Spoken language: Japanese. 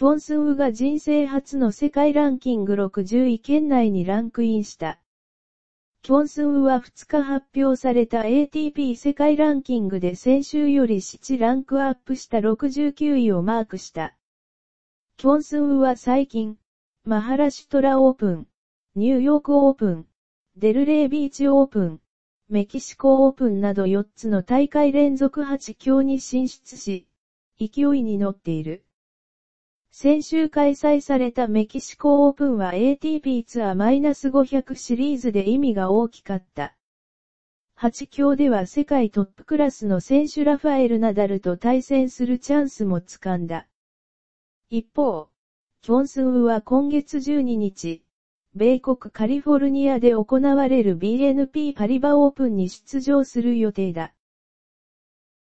キョンスウが人生初の世界ランキング60位圏内にランクインした。キョンスウは2日発表された ATP 世界ランキングで先週より7ランクアップした69位をマークした。キョンスウは最近、マハラシュトラオープン、ニューヨークオープン、デルレイビーチオープン、メキシコオープンなど4つの大会連続8強に進出し、勢いに乗っている。先週開催されたメキシコオープンは ATP ツアー -500 シリーズで意味が大きかった。8強では世界トップクラスの選手ラファエル・ナダルと対戦するチャンスもつかんだ。一方、キョンスンウは今月12日、米国カリフォルニアで行われる BNP パリバオープンに出場する予定だ。